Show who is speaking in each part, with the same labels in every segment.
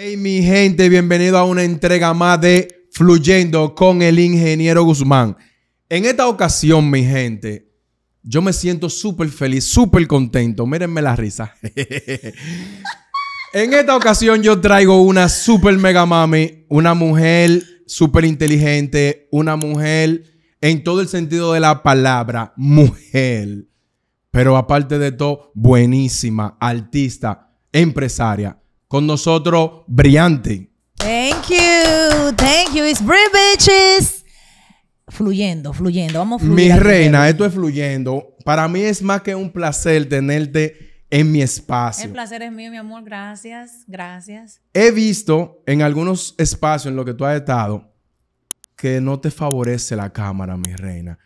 Speaker 1: Hey mi gente, bienvenido a una entrega más de Fluyendo con el ingeniero Guzmán. En esta ocasión, mi gente, yo me siento súper feliz, súper contento. Mírenme la risa. en esta ocasión yo traigo una súper mega mami, una mujer súper inteligente, una mujer en todo el sentido de la palabra, mujer. Pero aparte de todo, buenísima, artista, empresaria con nosotros brillante.
Speaker 2: Thank you, thank you. It's brilliant, Fluyendo, fluyendo. Vamos fluyendo. Mi reina,
Speaker 1: esto es fluyendo. Para mí es más que un placer tenerte en mi espacio. El
Speaker 2: placer es mío, mi amor. Gracias, gracias. He
Speaker 1: visto en algunos espacios en los que tú has estado que no te favorece la cámara, mi reina.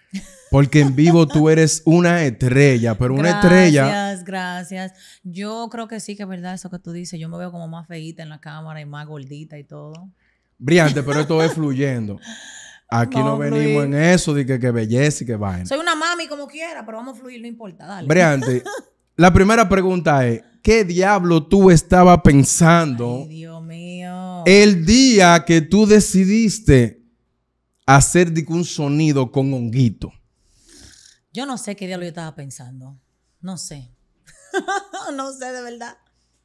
Speaker 1: Porque en vivo tú eres una estrella, pero una estrella.
Speaker 2: Gracias, gracias. Yo creo que sí, que es verdad eso que tú dices. Yo me veo como más feita en la cámara y más gordita y todo. Brillante, pero
Speaker 1: esto es fluyendo. Aquí no venimos en eso de que, que, belleza y que vaina. Soy
Speaker 2: una mami como quiera, pero vamos a fluir, no importa, dale. Brillante.
Speaker 1: la primera pregunta es, ¿qué diablo tú estabas pensando? Dios mío. El día que tú decidiste hacer un sonido con honguito.
Speaker 2: Yo no sé qué diablo yo estaba pensando. No sé.
Speaker 1: no sé de verdad.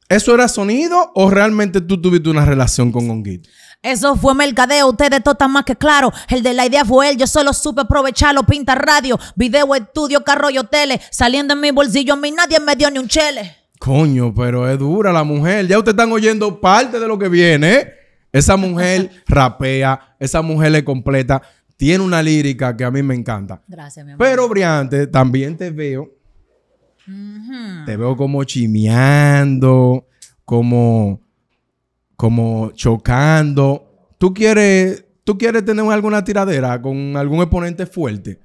Speaker 1: ¿Eso era sonido o realmente tú tuviste una relación con Honguito?
Speaker 2: Eso fue mercadeo, ustedes están más que claro. El de la idea fue él, yo solo supe aprovecharlo. Pinta radio, video, estudio, carro y hoteles. Saliendo en mi bolsillo, a mí nadie me dio ni un chele.
Speaker 1: Coño, pero es dura la mujer. Ya ustedes están oyendo parte de lo que viene, ¿eh? Esa mujer rapea, esa mujer le completa, tiene una lírica que a mí me encanta. Gracias, mi amor. Pero Briante, también te veo. Te veo como chimeando, como, como chocando. ¿Tú quieres, ¿Tú quieres tener alguna tiradera con algún exponente fuerte?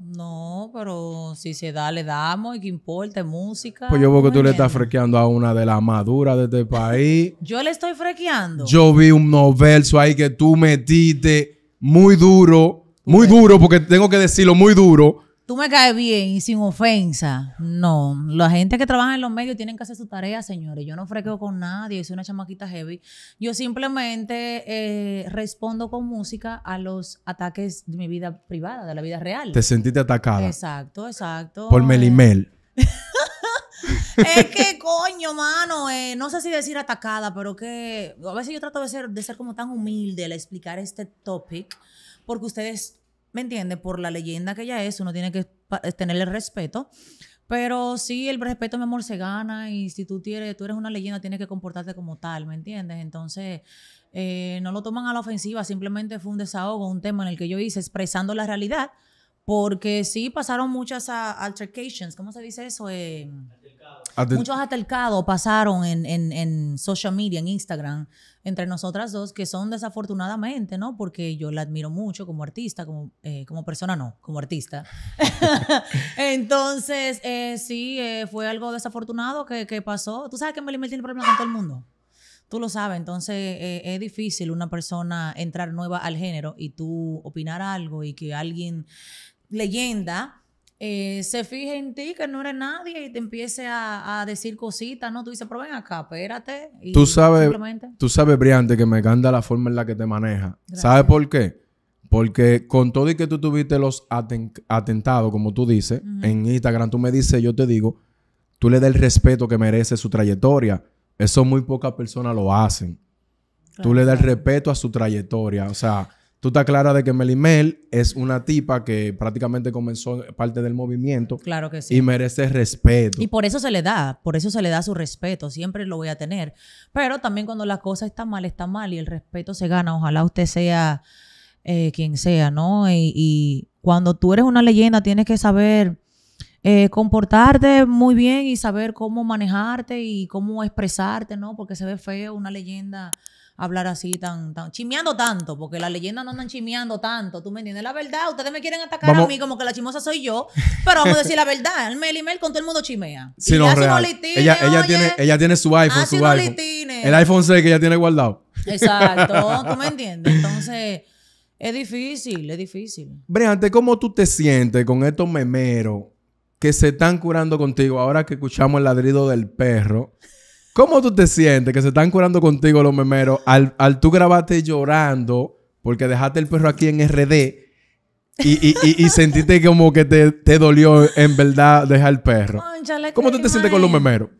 Speaker 2: No, pero si se da, le damos, y qué importa, música. Pues yo veo que tú le estás
Speaker 1: frequeando a una de las maduras de este país.
Speaker 2: yo le estoy frequeando. Yo
Speaker 1: vi unos versos ahí que tú metiste muy duro, muy duro, porque tengo que decirlo, muy duro
Speaker 2: tú me caes bien y sin ofensa. No, la gente que trabaja en los medios tienen que hacer su tarea, señores. Yo no frequeo con nadie, soy una chamaquita heavy. Yo simplemente eh, respondo con música a los ataques de mi vida privada, de la vida real. Te sentiste atacada. Exacto, exacto. Por eh,
Speaker 1: Melimel.
Speaker 2: es que coño, mano, eh, no sé si decir atacada, pero que a veces yo trato de ser, de ser como tan humilde al explicar este topic, porque ustedes ¿me entiendes? Por la leyenda que ella es, uno tiene que eh, tenerle respeto. Pero sí, el respeto, mi amor, se gana y si tú, tú eres una leyenda, tienes que comportarte como tal, ¿me entiendes? Entonces, eh, no lo toman a la ofensiva, simplemente fue un desahogo, un tema en el que yo hice expresando la realidad, porque sí pasaron muchas ah, altercations, ¿cómo se dice eso? Eh, Ah, Muchos altercados pasaron en, social media, en Instagram, entre nosotras dos, que son desafortunadamente, ¿no? Porque yo la admiro mucho como artista, como, eh, como persona no, como artista. Entonces, eh, sí, eh, fue algo desafortunado que, pasó. Tú sabes que Melimel tiene problemas con todo el mundo. Tú lo sabes, entonces es difícil una persona entrar nueva al género y tú opinar algo y que alguien leyenda eh, se fije en ti, que no eres nadie y te empiece a, decir cositas, ¿no? Tú dices, pero ven acá, espérate. tú sabes,
Speaker 1: tú sabes, Briante, que me encanta la forma en la que te maneja. ¿Sabes por qué? Porque con todo y que tú tuviste los atentados, como tú dices, en Instagram, tú me dices, yo te digo, tú le das el respeto que merece su trayectoria. Eso muy pocas personas lo hacen. Tú le das el respeto a su trayectoria. O sea, Tú estás clara de que Melimel es una tipa que prácticamente comenzó parte del movimiento.
Speaker 2: Claro que sí. Y
Speaker 1: merece respeto. Y
Speaker 2: por eso se le da, por eso se le da su respeto. Siempre lo voy a tener. Pero también cuando la cosa está mal, está mal y el respeto se gana. Ojalá usted sea eh, quien sea, ¿no? Y, cuando tú eres una leyenda tienes que saber eh, comportarte muy bien y saber cómo manejarte y cómo expresarte, ¿no? Porque se ve feo una leyenda hablar así tan, tan, chimeando tanto, porque las leyendas no andan chimeando tanto, tú me entiendes, la verdad, ustedes me quieren atacar a mí como que la chimosa soy yo, pero vamos a decir la verdad, el Mel y Mel con todo el mundo chimea. Sí, real. ella,
Speaker 1: ella, tiene, ella tiene su iPhone, su El iPhone 6 que ella tiene guardado. Exacto, tú me entiendes,
Speaker 2: entonces... Es difícil, es difícil.
Speaker 1: Breante, ¿cómo tú te sientes con estos memeros que se están curando contigo ahora que escuchamos el ladrido del perro? ¿Cómo tú te sientes que se están curando contigo los memeros al, al tú grabaste llorando porque dejaste el perro aquí en RD y, sentiste como que te, dolió en verdad dejar el perro? ¿Cómo tú te sientes con los memeros?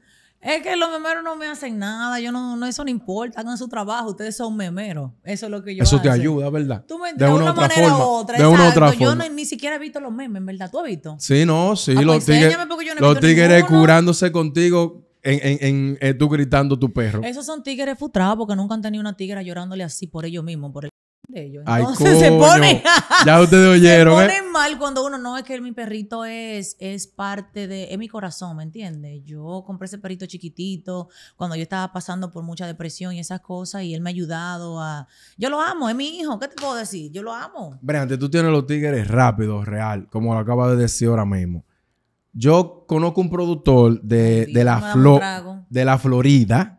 Speaker 2: Es que los memeros no me hacen nada, yo no, no eso no importa, hagan su trabajo, ustedes son memeros, eso es lo que yo Eso te ayuda, ¿verdad? de, una, manera de una otra yo forma. Yo ni siquiera he visto los memes, ¿verdad? ¿Tú has visto? Sí, no, sí, ah, pues los tigres, los tigres curándose
Speaker 1: contigo en, en, eh, tú gritando tu perro. Esos
Speaker 2: son tigres frustrados porque nunca han tenido una tigra llorándole así por ellos mismos, por el de ellos. Entonces se pone ya ustedes oyeron. Se ponen eh. mal cuando uno no es que mi perrito es es parte de es mi corazón, ¿me entiendes? Yo compré ese perrito chiquitito cuando yo estaba pasando por mucha depresión y esas cosas y él me ha ayudado a Yo lo amo, es mi hijo, ¿qué te puedo decir? Yo lo amo.
Speaker 1: Brian, tú tienes los tigres rápidos, real, como lo acabas de decir ahora mismo. Yo conozco un productor de, la, de la Florida,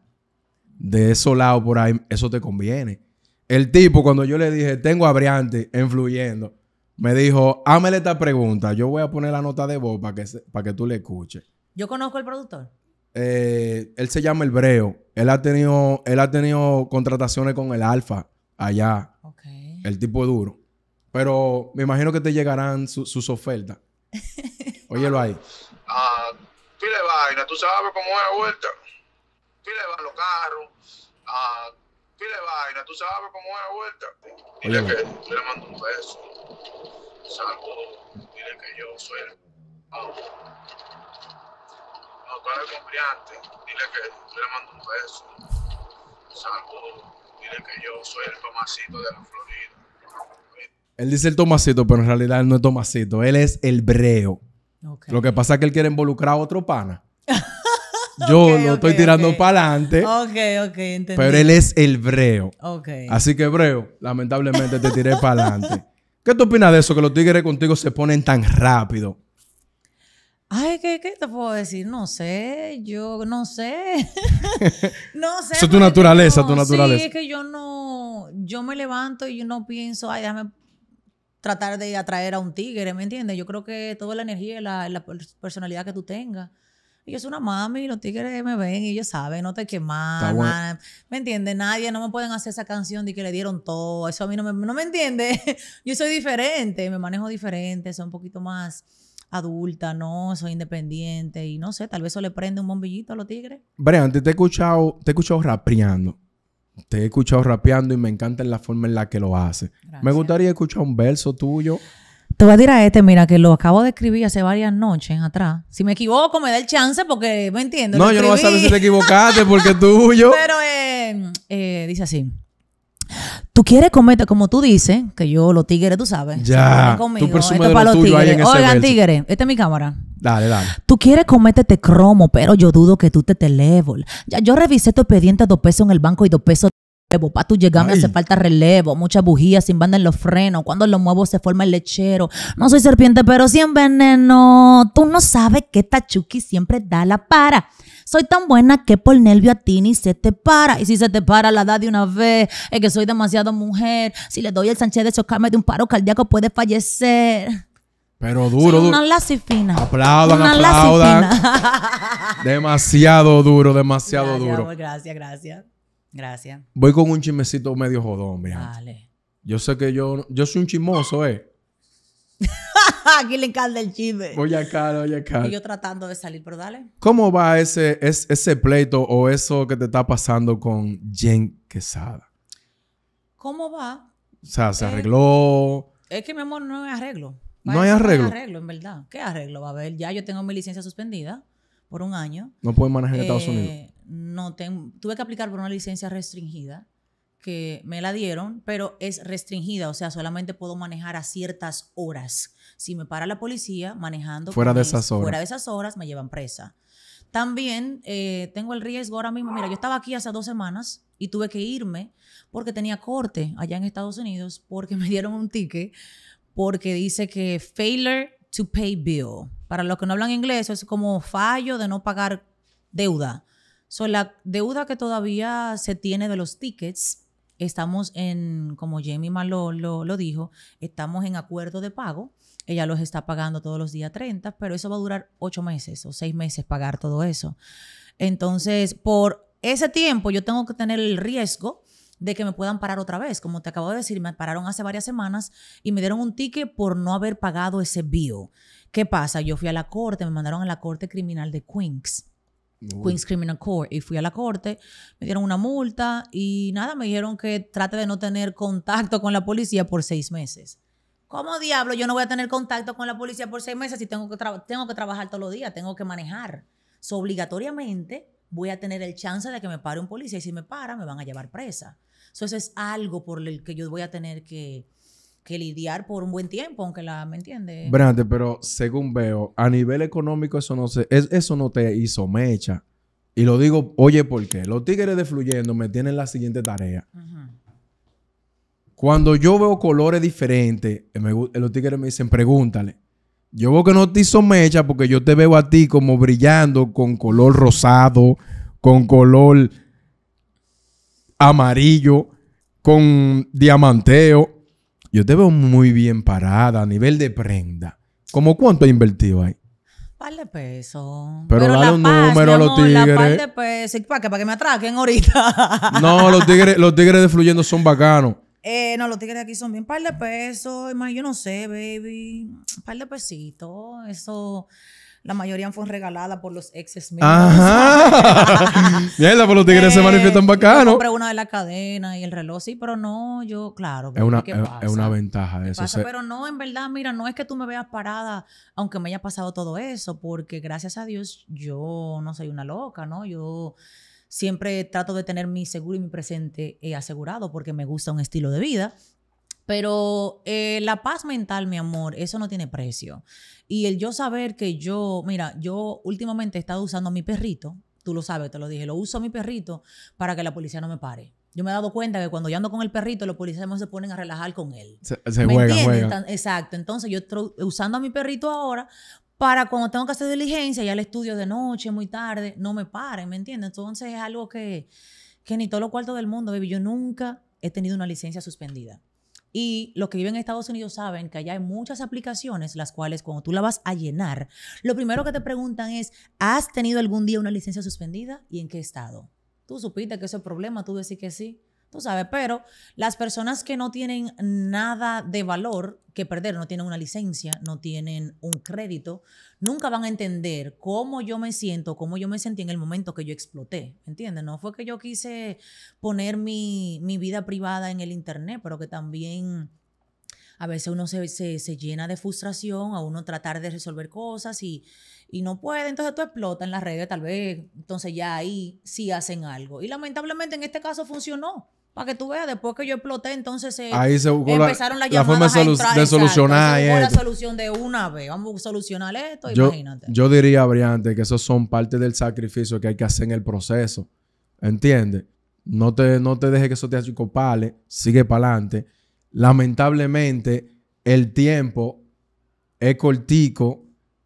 Speaker 1: de esos lados por ahí, eso te conviene. El tipo, cuando yo le dije, tengo a Briante influyendo, me dijo, hámele esta pregunta, yo voy a poner la nota de voz para que, para que tú le escuches.
Speaker 2: ¿Yo conozco al productor?
Speaker 1: Eh, él se llama El Breo. Él ha tenido, él ha tenido contrataciones con el Alfa allá. El tipo es duro. Pero me imagino que te llegarán sus ofertas. Óyelo ahí. Ah, pile vaina, tú sabes cómo es la vuelta. va a los carros. Ah, pile vaina, tú sabes cómo es la vuelta. Dile que que le mando un beso. Salgo, ah. ah, Dile que yo soy el. No, el eres Dile que le mando un beso. Salgo, Dile que yo soy el tomacito de la Florida. Él dice el tomacito, pero en realidad él no es tomacito, Él es el Breo. Lo que pasa es que él quiere involucrar a otro pana. Yo lo estoy tirando para adelante. Ok,
Speaker 2: ok, entendí. Pero él es
Speaker 1: el breo. Así que, breo, lamentablemente te tiré para adelante. ¿Qué tú opinas de eso? Que los tigres contigo se ponen tan rápido.
Speaker 2: Ay, ¿qué, te puedo decir? No sé, yo no sé. no sé. Eso es tu naturaleza, tu naturaleza. Sí, es que yo no, yo me levanto y yo no pienso, ay, déjame tratar de atraer a un tigre, ¿me entiendes? Yo creo que toda la energía y la, personalidad que tú tengas. yo soy una mami y los tigres me ven y ellos saben, no te quemas, ¿me entiendes? Nadie, no me pueden hacer esa canción de que le dieron todo, eso a mí no me, entiende. yo soy diferente, me manejo diferente, soy un poquito más adulta, no, soy independiente y no sé, tal vez eso le prende un bombillito a los tigres.
Speaker 1: Brian, te, he escuchado, te he escuchado rapriando te he escuchado rapeando y me encanta la forma en la que lo hace. Me gustaría escuchar un
Speaker 2: verso tuyo. Te voy a decir a este, mira, que lo acabo de escribir hace varias noches atrás. Si me equivoco, me da el chance porque me entiendo. No, yo no voy a saber si te
Speaker 1: equivocaste porque es tuyo. Pero
Speaker 2: eh, eh, dice así. Tú quieres comerte como tú dices, que yo, los tigres, tú sabes. Ya. Tú presumes de los tigres. Oigan, tigres, esta es mi cámara. Dale, dale. Tú quieres cométete cromo, pero yo dudo que tú te te Ya yo revisé tu expediente a dos pesos en el banco y dos pesos para tu llegarme me hace falta relevo, Muchas bujías, sin banda en los frenos, cuando lo muevo se forma el lechero. No soy serpiente, pero sí veneno. Tú no sabes que Tachuki siempre da la para. Soy tan buena que por nervio a ti ni se te para. Y si se te para, la da de una vez. Es que soy demasiado mujer. Si le doy el Sánchez de chocarme de un paro cardíaco, puede fallecer.
Speaker 1: Pero duro. duro.
Speaker 2: Aplaudan, aplaudan.
Speaker 1: demasiado duro, demasiado duro.
Speaker 2: gracias, gracias. Gracias.
Speaker 1: Voy con un chismecito medio jodón, mira. Dale. Yo sé que yo, yo soy un chismoso, ¿eh?
Speaker 2: Aquí le encanta el chisme.
Speaker 1: Oye, acá, oye, acá. Y yo
Speaker 2: tratando de salir, pero dale.
Speaker 1: ¿Cómo va ese, pleito o eso que te está pasando con Jen Quesada?
Speaker 2: ¿Cómo va?
Speaker 1: O sea, ¿se eh, arregló?
Speaker 2: Es que, mi amor, no me arreglo no hay arreglo. No arreglo, en verdad. ¿Qué arreglo va a haber? Ya yo tengo mi licencia suspendida por un año. No
Speaker 1: pueden manejar en Estados eh,
Speaker 2: Unidos. No tuve que aplicar por una licencia restringida que me la dieron, pero es restringida, o sea, solamente puedo manejar a ciertas horas. Si me para la policía manejando fuera de esas horas, fuera de esas horas me llevan presa. También eh, tengo el riesgo ahora mismo. Mira, yo estaba aquí hace dos semanas y tuve que irme porque tenía corte allá en Estados Unidos porque me dieron un ticket porque dice que failure to pay bill. Para los que no hablan inglés, eso es como fallo de no pagar deuda. So, la deuda que todavía se tiene de los tickets, estamos en, como Jamie Malo lo, dijo, estamos en acuerdo de pago. Ella los está pagando todos los días 30, pero eso va a durar ocho meses o seis meses pagar todo eso. Entonces, por ese tiempo yo tengo que tener el riesgo de que me puedan parar otra vez. Como te acabo de decir, me pararon hace varias semanas y me dieron un ticket por no haber pagado ese bio. ¿Qué pasa? Yo fui a la corte, me mandaron a la corte criminal de Queens. Queens Criminal Court y fui a la corte, me dieron una multa y nada, me dijeron que trate de no tener contacto con la policía por seis meses. ¿Cómo diablo yo no voy a tener contacto con la policía por seis meses si tengo que, tengo que trabajar todos los días, tengo que manejar? So, obligatoriamente voy a tener el chance de que me pare un policía y si me para me van a llevar presa eso es algo por el que yo voy a tener que, lidiar por un buen tiempo, aunque la, ¿me entiendes?
Speaker 1: pero según veo, a nivel económico eso no, se, eso no te hizo mecha. Y lo digo, oye, ¿por qué? Los tigres de Fluyendo me tienen la siguiente tarea. Cuando yo veo colores diferentes, los tigres me dicen, pregúntale. Yo veo que no te hizo mecha porque yo te veo a ti como brillando con color rosado, con color amarillo, con diamanteo. Yo te veo muy bien parada a nivel de prenda. ¿Cómo cuánto has invertido ahí?
Speaker 2: par de pesos.
Speaker 1: Pero, dale un número a los tigres. par de
Speaker 2: pesos. ¿Para qué? ¿Para que me atraquen ahorita? no, los tigres, los tigres
Speaker 1: de Fluyendo son bacanos.
Speaker 2: Eh, no, los tigres de aquí son bien par de pesos. Yo no sé, baby. Un par de pesitos. Eso la mayoría fueron regaladas por los exes míos. Ajá. Mierda, por los tigres se manifiestan este, bacano. Compré una de la cadena y el reloj, sí, pero no, yo, claro. Es una, es una
Speaker 1: ventaja eso. Pero
Speaker 2: no, en verdad, mira, no es que tú me veas parada, aunque me haya pasado todo eso, porque gracias a Dios yo no soy una loca, ¿no? Yo siempre trato de tener mi seguro y mi presente eh, asegurado porque me gusta un estilo de vida pero eh, la paz mental, mi amor, eso no tiene precio. Y el yo saber que yo, mira, yo últimamente he estado usando a mi perrito, tú lo sabes, te lo dije, lo uso a mi perrito para que la policía no me pare. Yo me he dado cuenta que cuando yo ando con el perrito, los policías se ponen a relajar con él.
Speaker 1: Se, Exacto.
Speaker 2: Entonces, yo estoy usando a mi perrito ahora para cuando tengo que hacer diligencia, ya el estudio de noche, muy tarde, no me paren, ¿me entiendes? Entonces, es algo que, que ni todos los cuartos del mundo, baby. Yo nunca he tenido una licencia suspendida. Y los que viven en Estados Unidos saben que allá hay muchas aplicaciones, las cuales cuando tú la vas a llenar, lo primero que te preguntan es, ¿has tenido algún día una licencia suspendida y en qué estado? Tú supiste que ese problema, tú decís que sí tú sabes, pero las personas que no tienen nada de valor que perder, no tienen una licencia, no tienen un crédito, nunca van a entender cómo yo me siento, cómo yo me sentí en el momento que yo exploté, ¿Me ¿entiendes? No fue que yo quise poner mi, vida privada en el Internet, pero que también a veces uno se, se, llena de frustración, a uno tratar de resolver cosas y, y, no puede, entonces tú explotas en las redes tal vez, entonces ya ahí sí hacen algo. Y lamentablemente en este caso funcionó, para que tú veas, después que yo exploté, entonces eh, empezaron las llamadas de, solucionar solución de una vez, vamos a solucionar esto, imagínate.
Speaker 1: Yo diría, Briante, que esos son parte del sacrificio que hay que hacer en el proceso, ¿entiendes? No te, no te dejes que eso te achicopale, sigue para adelante. Lamentablemente, el tiempo es cortico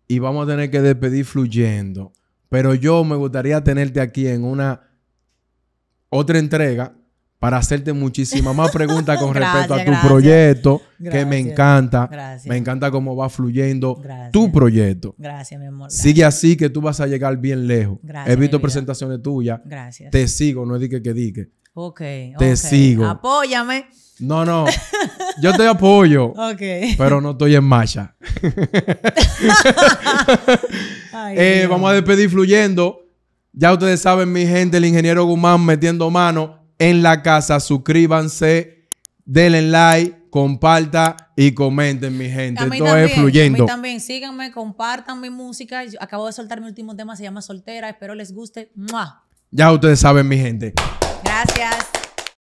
Speaker 1: y vamos a tener que despedir fluyendo. Pero yo me gustaría tenerte aquí en una otra entrega para hacerte muchísimas más preguntas con respecto a tu proyecto, que me encanta. Me encanta cómo va fluyendo tu proyecto. Gracias, mi amor. Sigue así que tú vas a llegar bien lejos. He visto presentaciones tuyas. Gracias. Te sigo, no es dique que dique.
Speaker 2: Ok. Te sigo. Apóyame.
Speaker 1: No, no. Yo te apoyo. ok. Pero no estoy en marcha. Eh, vamos a despedir fluyendo. Ya ustedes saben, mi gente, el ingeniero Guzmán metiendo mano en la casa, suscríbanse, denle like, comparta y comenten, mi gente. Todo es fluyendo. A
Speaker 2: también, síganme, compartan mi música. acabo de soltar mi último tema, se llama Soltera. Espero les guste.
Speaker 1: Ya ustedes saben, mi gente.
Speaker 2: Gracias.